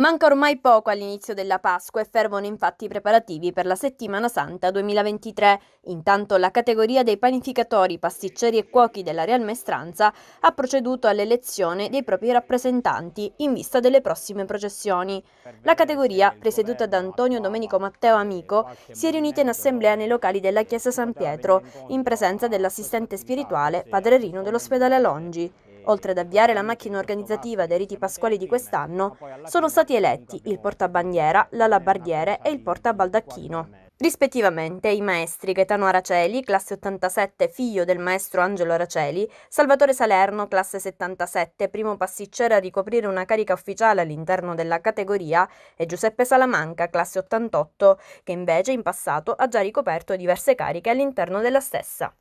Manca ormai poco all'inizio della Pasqua e fervono infatti i preparativi per la Settimana Santa 2023. Intanto la categoria dei panificatori, pasticceri e cuochi della Real Mestranza ha proceduto all'elezione dei propri rappresentanti in vista delle prossime processioni. La categoria, presieduta da Antonio Domenico Matteo Amico, si è riunita in assemblea nei locali della Chiesa San Pietro, in presenza dell'assistente spirituale Padre Rino dell'ospedale Longi. Oltre ad avviare la macchina organizzativa dei riti pasquali di quest'anno, sono stati eletti il portabandiera, l'alabardiere e il portabaldacchino. Rispettivamente i maestri Gaetano Araceli, classe 87, figlio del maestro Angelo Araceli, Salvatore Salerno, classe 77, primo pasticcere a ricoprire una carica ufficiale all'interno della categoria, e Giuseppe Salamanca, classe 88, che invece in passato ha già ricoperto diverse cariche all'interno della stessa.